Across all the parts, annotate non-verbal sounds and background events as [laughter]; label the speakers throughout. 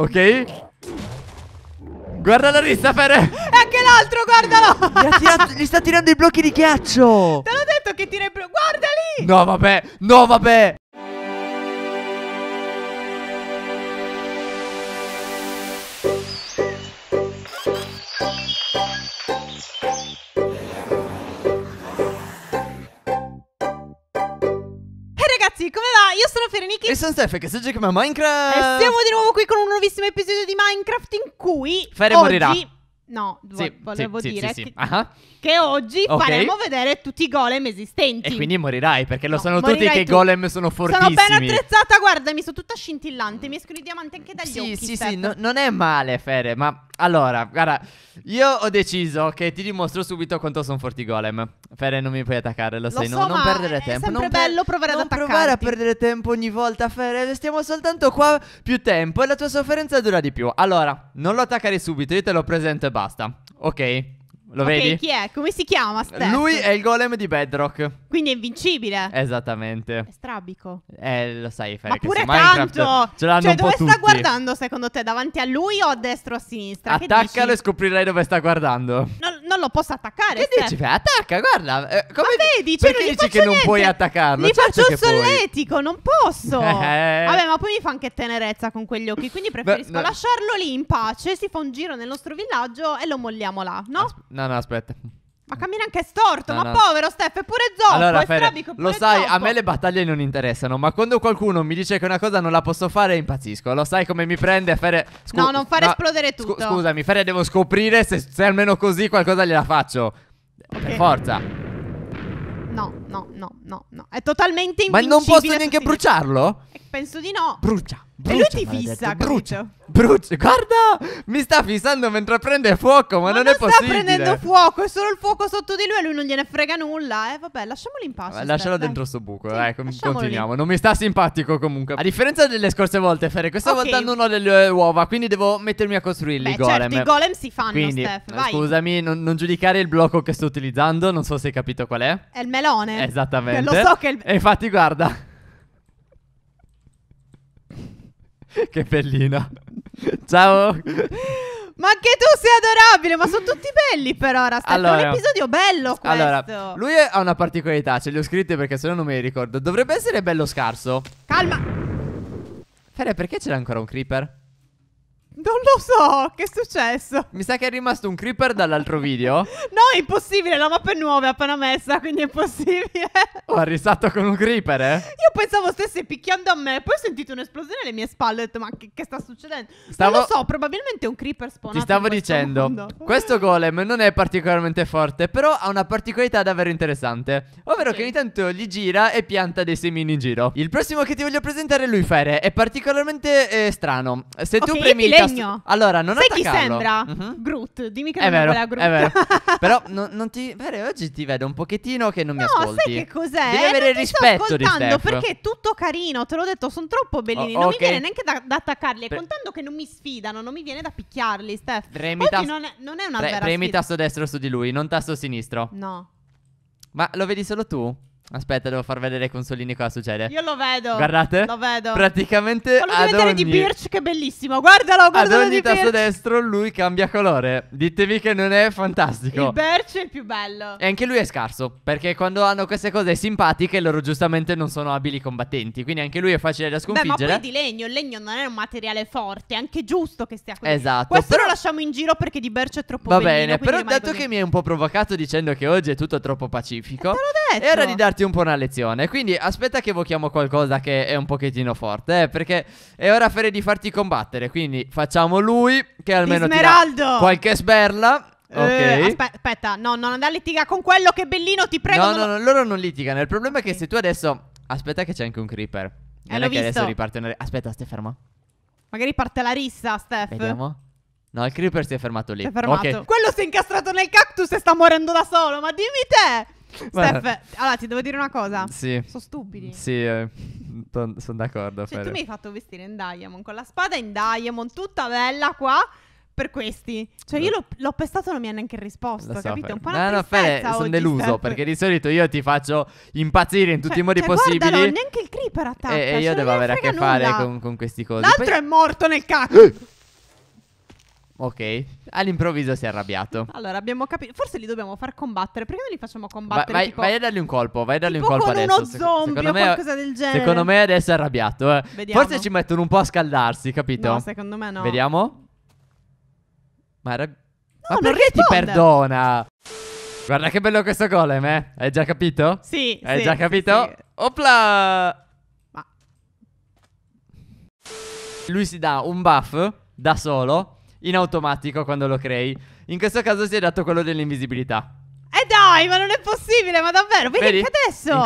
Speaker 1: Ok? Guarda la rissa, Fere! E
Speaker 2: anche l'altro, guardalo!
Speaker 1: Gli, tirato, gli, sta tirando i blocchi di
Speaker 2: ghiaccio! Te l'ho detto che tira i blocchi... Guarda lì! No, vabbè!
Speaker 1: No, vabbè!
Speaker 2: ragazzi, come va? Io sono Fereniki E sono Steph
Speaker 1: che si giocando a Minecraft E siamo
Speaker 2: di nuovo qui con un nuovissimo episodio di Minecraft in cui Fere oggi... morirà No, sì, volevo sì, dire sì, che, uh-huh. che, oggi okay. faremo vedere tutti i golem esistenti. E quindi
Speaker 1: morirai, perché lo no, sanno tutti che i golem sono fortissimi. Sono ben
Speaker 2: attrezzata, guarda, mi sono tutta scintillante, mi escono i diamanti anche dagli sì, occhi. Sì, sì, sì,
Speaker 1: no, non è male, Fere, ma allora, guarda, io ho deciso che ti dimostro subito quanto sono forti i golem. Fere, non mi puoi attaccare, lo, lo sai, so, no, non perdere tempo. È sempre non
Speaker 2: bello per- provare
Speaker 1: ad attaccare. Non provare a perdere tempo ogni volta, Fere, stiamo soltanto qua più tempo e la tua sofferenza dura di più. Allora, non lo attaccare subito, io te lo presento e basta basta. Ok, lo okay, vedi? chi
Speaker 2: è? Come si chiama? Steph? Lui è
Speaker 1: il golem di Bedrock.
Speaker 2: Quindi è invincibile.
Speaker 1: Esattamente. È
Speaker 2: strabico.
Speaker 1: Eh, lo sai, Fere, Ma pure tanto! Ce l'hanno cioè, dove sta tutti. guardando
Speaker 2: secondo te? Davanti a lui o a destra o a sinistra? Attaccalo e
Speaker 1: scoprirai dove sta guardando.
Speaker 2: Non, non lo posso attaccare. Che Steph. dici?
Speaker 1: Attacca, guarda. Eh, come Ma vedi, cioè, perché non dici che niente. non puoi attaccarlo? Mi certo faccio un solletico,
Speaker 2: puoi. non posso. [laughs] Eh. Vabbè, ma poi mi fa anche tenerezza con quegli occhi. Quindi preferisco Beh, no. lasciarlo lì in pace. Si fa un giro nel nostro villaggio e lo molliamo là, no? As
Speaker 1: no, no, aspetta.
Speaker 2: Ma cammina anche storto, no, ma no. povero Steph, è pure zoppo, allora, è Fere, strabico, è Lo sai, zoppo. a me le battaglie
Speaker 1: non interessano, ma quando qualcuno mi dice che una cosa non la posso fare impazzisco. Lo sai come mi prende Fere? Scu no, non fare no,
Speaker 2: esplodere tutto. Scu scusami,
Speaker 1: Fere, devo scoprire se, se almeno così qualcosa gliela faccio. Okay. Per forza.
Speaker 2: No no, no, no, no. È totalmente invincibile. Ma non posso neanche
Speaker 1: bruciarlo?
Speaker 2: Eh, penso di no.
Speaker 1: Brucia. brucia e lui ti maledetto. fissa, brucia. Brucia. Guarda, mi sta fissando mentre prende fuoco, ma, ma non, non, è possibile. Ma sta prendendo
Speaker 2: fuoco, è solo il fuoco sotto di lui e lui non gliene frega nulla. Eh, vabbè, lasciamolo in pace. Vabbè, lascialo
Speaker 1: dentro sto buco, sì, dai, continuiamo. Lì. Non mi sta simpatico comunque. A differenza delle scorse volte, Fere, questa okay. volta non ho delle eh, uova, quindi devo mettermi a costruirli certo, i golem. Certo, i golem
Speaker 2: si fanno, quindi, Steph, eh, vai. Scusami,
Speaker 1: non, non giudicare il blocco che sto utilizzando, non so se hai capito qual è.
Speaker 2: È il melone bene. Eh, Esattamente. Lo so che il... E
Speaker 1: infatti guarda. che bellino. Ciao. Ma
Speaker 2: anche tu sei adorabile, ma sono tutti belli per ora. Aspetta, allora, un episodio bello questo. Allora,
Speaker 1: lui ha una particolarità, ce li ho scritti perché se no non me li ricordo. Dovrebbe essere bello scarso. Calma. Fede, perché c'era ancora un creeper?
Speaker 2: Non lo so, che è successo? Mi sa che è rimasto un creeper dall'altro video. [laughs] no, è impossibile, la mappa è nuova, è appena messa, quindi è impossibile. Ho oh,
Speaker 1: arrisato con un creeper, eh? Io
Speaker 2: pensavo stesse picchiando a me, poi ho sentito un'esplosione alle mie spalle, ho detto ma che, che sta succedendo? Stavo... Non lo so, probabilmente è un creeper spawnato Ti stavo
Speaker 1: dicendo, mondo. questo [laughs] golem non è particolarmente forte, però ha una particolarità davvero interessante. Ovvero sì. che ogni tanto gli gira e pianta dei semini in giro. Il prossimo che ti voglio presentare è lui, Fere, è particolarmente eh, strano. Se okay, tu premi... Io segno. Allora, non Sai attaccarlo. chi sembra?
Speaker 2: Mhm. Groot. Dimmi che È non è vero, quella è Groot. vero. [laughs]
Speaker 1: Però non, non ti... Vero, oggi ti vedo un pochettino che non mi No, sai che cos'è? Devi eh, avere non rispetto sto di ascoltando Steph. perché è
Speaker 2: tutto carino, te l'ho detto, sono troppo bellini. Oh, non mi viene neanche da, da attaccarli. E contando che non mi sfidano, non mi viene da picchiarli, Steph. Premi Oggi tasto- non è, non è una pre- vera premi sfida. tasto
Speaker 1: destro su di lui, non tasto sinistro. No. Ma lo vedi solo tu? Aspetta, devo far vedere ai consolini cosa succede. Io lo
Speaker 2: vedo. Guardate. Lo vedo. Praticamente. Quello ogni... di Birch, che è bellissimo. Guardalo, guardalo. Ad ogni di tasto Birch.
Speaker 1: destro lui cambia colore. Ditemi che non è fantastico. Il
Speaker 2: Birch è il più bello.
Speaker 1: E anche lui è scarso. Perché quando hanno queste cose simpatiche, loro giustamente non sono abili combattenti. Quindi anche lui è facile da sconfiggere. Beh, ma poi di
Speaker 2: legno. Il legno non è un materiale forte. È anche giusto che stia così. Esatto. Questo però... lo lasciamo in giro perché di Birch è troppo Va bellino, bene. Però, dato così.
Speaker 1: che mi hai un po' provocato dicendo che oggi è tutto troppo pacifico. Eh, te l'ho detto. È ora di darti darti un po' una lezione. Quindi aspetta che evochiamo qualcosa che è un pochettino forte, eh, perché è ora Fede di farti combattere. Quindi facciamo lui che almeno Ismeraldo. ti dà qualche sberla. Eh, ok. Uh, aspe-
Speaker 2: aspetta, no, non andare a litigare con quello che è bellino, ti prego. No, no, no,
Speaker 1: loro non litigano. Il problema è che se tu adesso. Aspetta, che c'è anche un creeper. Non eh, è che visto. adesso riparte una. Aspetta, stai fermo.
Speaker 2: Magari parte la rissa, Steph. Vediamo.
Speaker 1: No, il creeper si è fermato lì. Si è fermato. Okay.
Speaker 2: Quello si è incastrato nel cactus e sta morendo da solo. Ma dimmi te.
Speaker 1: Steph,
Speaker 2: allora ti devo dire una cosa. Sì. Sono stupidi.
Speaker 1: Sì, eh, sono d'accordo. Cioè, tu mi hai
Speaker 2: fatto vestire in diamond con la spada in diamond, tutta bella qua. Per questi, cioè, io l'ho, l'ho pestato e non mi ha neanche risposto. So, capito? Fer. Un po'
Speaker 1: no, no, Fede, sono deluso Steph. perché di solito io ti faccio impazzire in cioè, tutti cioè, i modi cioè, possibili. Guardalo,
Speaker 2: neanche il creeper attacca. E, e cioè, io devo avere a che nulla. fare con, con
Speaker 1: questi cosi. L'altro
Speaker 2: Poi... è morto nel cacchio. [laughs]
Speaker 1: Ok, all'improvviso si è arrabbiato.
Speaker 2: Allora, abbiamo capito. Forse li dobbiamo far combattere. Perché non li facciamo combattere? Vai, tipo... vai a dargli un colpo. Vai a dargli tipo un colpo con adesso. Uno zombie o me, qualcosa del genere. Secondo me
Speaker 1: adesso è arrabbiato. Eh. Vediamo. Forse ci mettono un po' a scaldarsi, capito? No, secondo me no. Vediamo. Ma, era... no, Ma perché risponde. ti perdona? Guarda che bello questo golem, eh? Hai già capito? Sì. Hai sì, già capito? Sì. Opla! Ma. Lui si dà un buff da solo in automatico quando lo crei. In questo caso si è dato quello dell'invisibilità.
Speaker 2: Eh dai, ma non è possibile, ma davvero, vedi, vedi? anche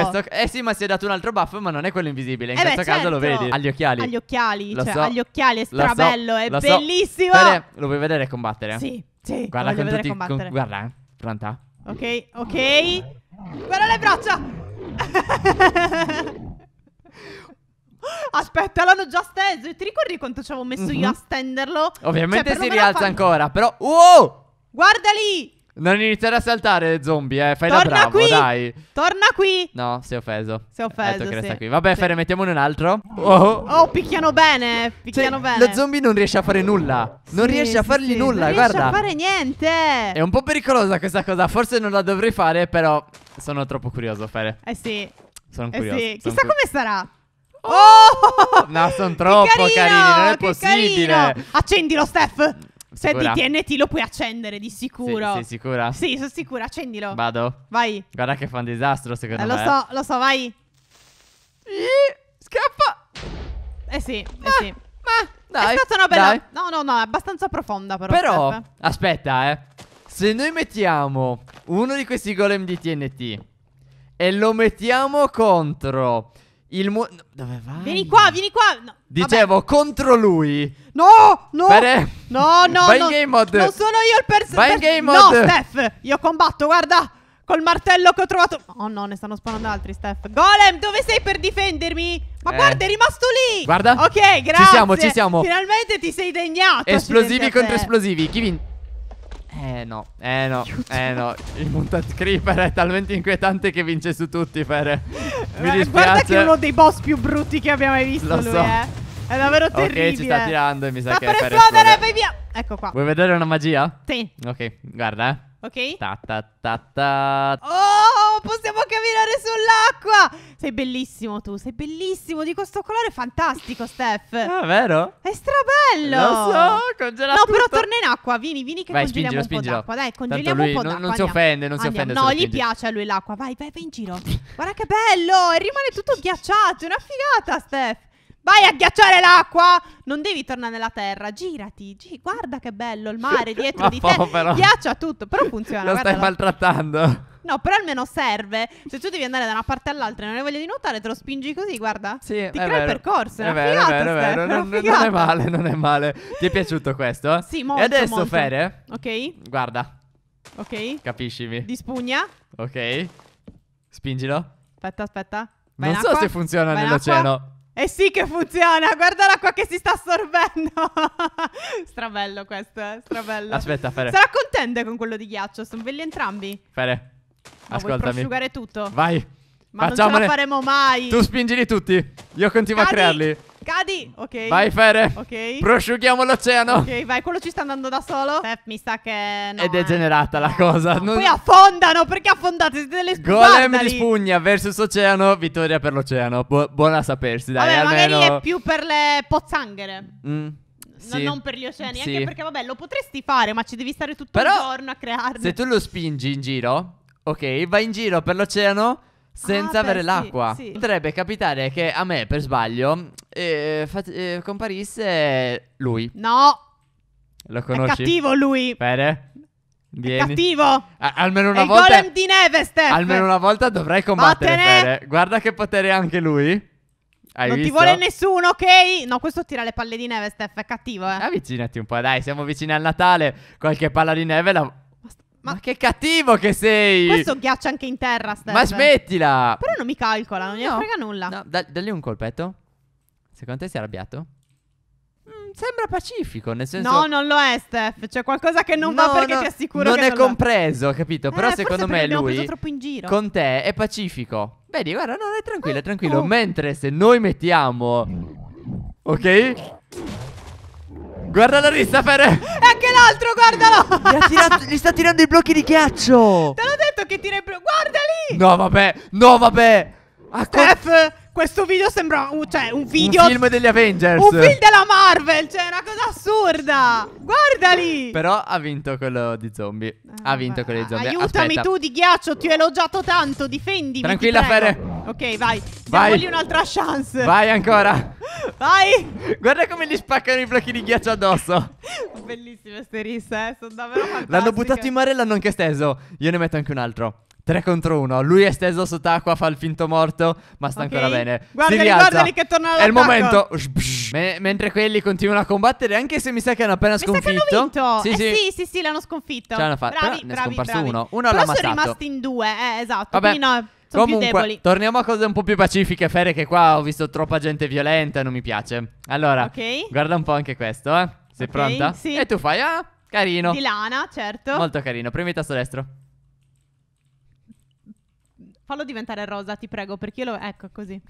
Speaker 2: adesso
Speaker 1: questo... Eh sì, ma si è dato un altro buff, ma non è quello invisibile In eh questo beh, caso certo. lo vedi, agli occhiali Agli occhiali, lo cioè, so. agli occhiali, è strabello, so. è lo bellissimo so. Bene, lo vuoi vedere combattere? Sì, sì, guarda con tutti, combattere con... Guarda, eh, pronta?
Speaker 2: Ok, ok Guarda le braccia [laughs] Aspetta, l'hanno già steso. Ti ricordi quanto ci avevo messo mm-hmm. io a mhm. stenderlo? Ovviamente cioè, si rialza fa... ancora,
Speaker 1: però... Wow!
Speaker 2: Guarda lì!
Speaker 1: Non iniziare a saltare, zombie, eh. Fai Torna la bravo, qui. dai.
Speaker 2: Torna qui.
Speaker 1: No, si è offeso.
Speaker 2: Si è offeso. Detto sì. qui.
Speaker 1: Vabbè, sì. Fere, mettiamone un altro. Oh,
Speaker 2: oh picchiano bene. Picchiano cioè, bene. Lo
Speaker 1: zombie non riesce a fare nulla. Non sì, riesce a fargli nulla, non guarda. Non riesce a
Speaker 2: fare niente. È
Speaker 1: un po' pericolosa questa cosa. Forse non la dovrei fare, però sono troppo curioso, Fere.
Speaker 2: Eh sì. Sono eh Sì. Chissà cur- come sarà.
Speaker 1: Oh! No, sono troppo carino, carini, non è possibile. Carino.
Speaker 2: Accendilo, Steph. Se è di TNT lo puoi accendere di sicuro. Sì, sei sicura? Sì, sono sicura, accendilo. Vado. Vai.
Speaker 1: Guarda che fa un disastro secondo eh, me. Lo so,
Speaker 2: lo so, vai. Scappa. Eh sì, eh ma, eh sì. Ma dai, è stata una bella dai. No, no, no, è abbastanza profonda però. Però Steph.
Speaker 1: aspetta, eh. Se noi mettiamo uno di questi golem di TNT e lo mettiamo contro il mu- no, Dove vai? Vieni
Speaker 2: qua, vieni qua. No,
Speaker 1: Dicevo vabbè. contro lui. No, no. Pere- no, no. Vai no, in game mode. Non sono
Speaker 2: io il personaggio. Vai in game mode. No, Steph. Io combatto, guarda. Col martello che ho trovato. Oh no, ne stanno spawnando altri, Steph. Golem, dove sei per difendermi? Ma eh. guarda, è rimasto lì. Guarda. Ok, grazie. Ci siamo, ci siamo. Finalmente ti sei degnato. Esplosivi contro
Speaker 1: esplosivi. Chi vince? Eh no, eh no, eh no. Il Mutant Creeper è talmente inquietante che vince su tutti, Fere. Eh, mi dispiace. Guarda che è uno
Speaker 2: dei boss più brutti che abbia mai visto Lo lui, so. eh. È davvero terribile. Ok, ci sta tirando e mi sa sta che per è per esplodere, vai via. Ecco qua. Vuoi
Speaker 1: vedere una magia? Sì. Ok, guarda, eh. Ok? Ta ta ta ta.
Speaker 2: Oh, possiamo camminare sull'acqua! Sei bellissimo tu, sei bellissimo di questo colore fantastico, Steph. Ah, vero? È strabello. Lo so, congela No, tutto. però torna in acqua, vieni, vieni che vai, congeliamo spingilo, un po' d'acqua. Dai, congeliamo un po' d'acqua. Non, non si offende, non si offende. No, gli piace a lui l'acqua. Vai, vai, vai in giro. Guarda che bello! E rimane tutto ghiacciato, è una figata, Steph. Vai a ghiacciare l'acqua! Non devi tornare nella terra, girati, gi- guarda che bello il mare [laughs] dietro Ma di te. Povero. Ghiaccia tutto, però funziona. Lo stai
Speaker 1: maltrattando.
Speaker 2: No, però almeno serve. Se tu devi andare da una parte all'altra e non hai voglia di nuotare, te lo spingi così, guarda. Sì, Ti crea il percorso. È, vero, figata, è vero, è vero. Non, non è male, non è
Speaker 1: male. Ti è piaciuto questo? Sì, molto. E adesso, molto. Fere. Ok. Guarda. Ok. Capiscimi. Di spugna. Ok. Spingilo.
Speaker 2: Aspetta, aspetta. Vai non so se funziona
Speaker 1: Vai nell'oceano.
Speaker 2: Eh sì che funziona, guarda l'acqua che si sta assorbendo. [laughs] strabello questo, eh? strabello. Aspetta, Fere. Sarà contente con quello di ghiaccio, sono belli entrambi.
Speaker 1: Fere, Ma ascoltami. Vuoi prosciugare
Speaker 2: tutto? Vai. Ma Facciamone. non ce la faremo mai. Tu spingili
Speaker 1: tutti, io continuo Cadi. a crearli.
Speaker 2: Cadi. Ok. Vai, Fere. Ok. Prosciughiamo l'oceano. Ok, vai. Quello ci sta andando da solo. Steph, mi sa che. No,
Speaker 1: è eh. degenerata eh. la cosa. No. Non... Poi
Speaker 2: affondano. Perché affondate? Siete delle spugne. Golem di spugna
Speaker 1: versus oceano. Vittoria per l'oceano. Bu buona a sapersi, dai. Vabbè, almeno... magari è più
Speaker 2: per le pozzanghere. Mm. No, non per gli oceani. Sì. Anche perché, vabbè, lo potresti fare, ma ci devi stare tutto Però, il giorno a crearlo. Se tu lo
Speaker 1: spingi in giro, ok, vai in giro per l'oceano senza ah, avere beh, l'acqua. Sì, sì.
Speaker 2: Potrebbe capitare
Speaker 1: che a me, per sbaglio, eh, fat- eh, comparisse lui. No. Lo conosci? È cattivo lui. Bene. Vieni. È cattivo. A- almeno una è volta. Il golem
Speaker 2: di neve, Steph. Almeno una
Speaker 1: volta dovrai combattere. Fere. Guarda che potere ha anche lui. Hai non visto? ti vuole
Speaker 2: nessuno, ok? No, questo tira le palle di neve, Steph. È cattivo, eh. Avvicinati
Speaker 1: un po', dai. Siamo vicini al Natale. Qualche palla di neve la
Speaker 2: ma, ma, che cattivo che
Speaker 1: sei! Questo
Speaker 2: ghiaccia anche in terra, Steph. Ma smettila! Però non mi calcola, non no. gliene frega nulla. No, da,
Speaker 1: dagli un colpetto. Secondo te si è arrabbiato?
Speaker 2: Mm, sembra pacifico, nel senso... No, non lo è, Steph. C'è qualcosa che non no, va perché no, ti assicuro non che è non è
Speaker 1: compreso, capito? Eh, Però secondo me lui... Con te è pacifico.
Speaker 2: Vedi, guarda, non è tranquillo,
Speaker 1: è oh. tranquillo. Oh. Mentre se noi mettiamo... Ok? Guarda la sta per... E anche l'altro, guardalo! Gli, tirato, gli, sta tirando i blocchi di ghiaccio! Te
Speaker 2: l'ho detto che tira i blocchi... Guarda
Speaker 1: lì! No, vabbè! No, vabbè!
Speaker 2: A Steph, questo video sembra un, cioè, un video... Un film
Speaker 1: degli Avengers! Un film
Speaker 2: della Marvel! Cioè, una cosa assurda! Guarda lì!
Speaker 1: Però ha vinto quello di zombie. ha ah, vinto quello di zombie. Aiutami Aspetta. tu di
Speaker 2: ghiaccio, ti ho elogiato tanto, difendimi, Tranquilla, Fere. Ok, vai. Vai. Diamogli un'altra chance. Vai ancora. Vai.
Speaker 1: Guarda come gli spaccano i blocchi di ghiaccio addosso.
Speaker 2: Bellissime ste risse, eh. Sono davvero
Speaker 1: fantastiche. L'hanno buttato in mare e l'hanno anche steso. Io ne metto anche un altro. 3 contro 1. Lui è steso sott'acqua, fa il finto morto, ma sta okay. ancora bene. Guardali, si guardali che torna È il momento. Me mentre quelli continuano a combattere, anche se mi sa che hanno appena mi sconfitto. Mi sa Sì, eh sì, sì,
Speaker 2: sì, sì l'hanno sconfitto. Ce l'hanno
Speaker 1: fatta. Bravi, Però ne bravi, è scomparso bravi. uno. Uno Però l'ha ammazzato. sono rimasti
Speaker 2: in due, eh, esatto. Vabbè. Quindi no. Sono Comunque,
Speaker 1: torniamo a cose un po' più pacifiche, Fere, che qua ho visto troppa gente violenta, non mi piace. Allora, okay. guarda un po' anche questo, eh. Sei okay, pronta?
Speaker 2: Sì. E tu fai, ah, carino. Di lana, certo. Molto
Speaker 1: carino. Premi il tasto destro.
Speaker 2: Fallo diventare rosa, ti prego, perché io lo... Ecco, così.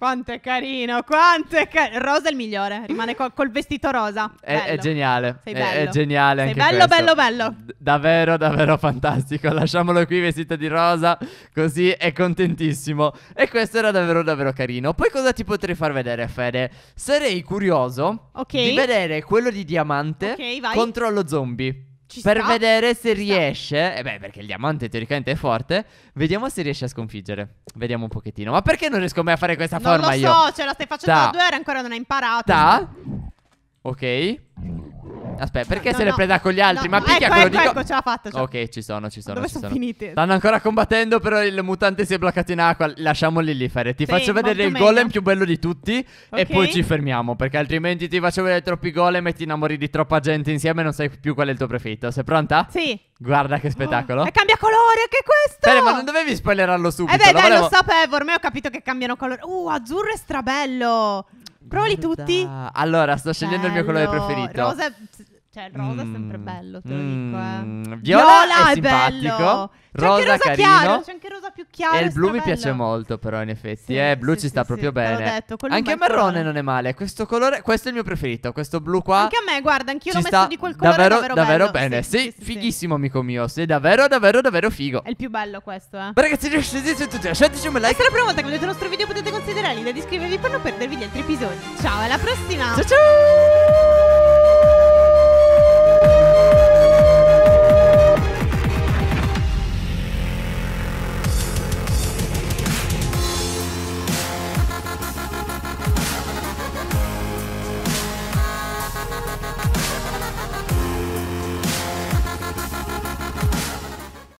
Speaker 2: Quanto è carino, quanto è carino. Rosa è il migliore, rimane col, col vestito rosa. È, è,
Speaker 1: geniale. Sei bello. È, è geniale Sei bello, bello,
Speaker 2: bello, bello.
Speaker 1: davvero, davvero fantastico. Lasciamolo qui vestito di rosa, così è contentissimo. E questo era davvero, davvero carino. Poi cosa ti potrei far vedere, Fede? Sarei curioso
Speaker 2: okay. di vedere
Speaker 1: quello di diamante okay, contro lo zombie. Ci per sta? vedere se Ci riesce. Eh beh, perché il diamante teoricamente è forte. Vediamo se riesce a sconfiggere. Vediamo un pochettino. Ma perché non riesco mai a fare questa non forma io? Non lo so, io? ce la stai facendo da, due
Speaker 2: ore e ancora non hai imparato. Da.
Speaker 1: Ok. Aspetta, perché no, se l'è no. presa con gli altri? No. Ma picchia ecco, quello ecco, di ecco, ce l'ha fatta. Ce Ok, ci sono, ci sono. Dove ci sono, sono finiti? Stanno ancora combattendo, però il mutante si è bloccato in acqua. Lasciamoli lì fare. Ti sì, faccio vedere il meglio. golem più bello di tutti. Okay. E poi ci fermiamo. Perché altrimenti ti faccio vedere troppi golem e ti innamori di troppa gente insieme. E non sai più qual è il tuo preferito. Sei pronta? Sì. Guarda che spettacolo. Oh, e
Speaker 2: cambia colore anche questo. Bene, ma non
Speaker 1: dovevi spoilerarlo subito. Eh beh, lo, volevo... lo
Speaker 2: sapevo. Ormai ho capito che cambiano colore. Uh, azzurro è strabello. Provali tutti.
Speaker 1: Allora, sto scegliendo Bello. il mio colore preferito. Rosa cioè, il rosa è sempre mm. bello, te lo dico. eh. Mm. Viola, Viola è, è simpatico. Bello. Rosa, rosa carino. Chiaro, c'è
Speaker 2: anche rosa più chiaro. E il blu mi piace
Speaker 1: molto, però, in effetti. Sì, eh, blu sì, ci sì, sta proprio bene. Detto, anche il marrone non è male. Questo colore, questo è il mio preferito. Questo blu qua. Anche
Speaker 2: a me, guarda, anch'io l'ho messo di quel colore. Davvero, davvero, davvero bene.
Speaker 1: Sì, fighissimo, amico mio. Sei davvero, davvero,
Speaker 2: davvero figo. È il più bello questo, eh. Ma ragazzi, riuscite tutti. Lasciateci un like. Se è la prima volta che vedete il nostro video potete considerare l'idea di iscrivervi per non perdervi gli altri episodi. Ciao, alla prossima. Ciao, ciao. Woo!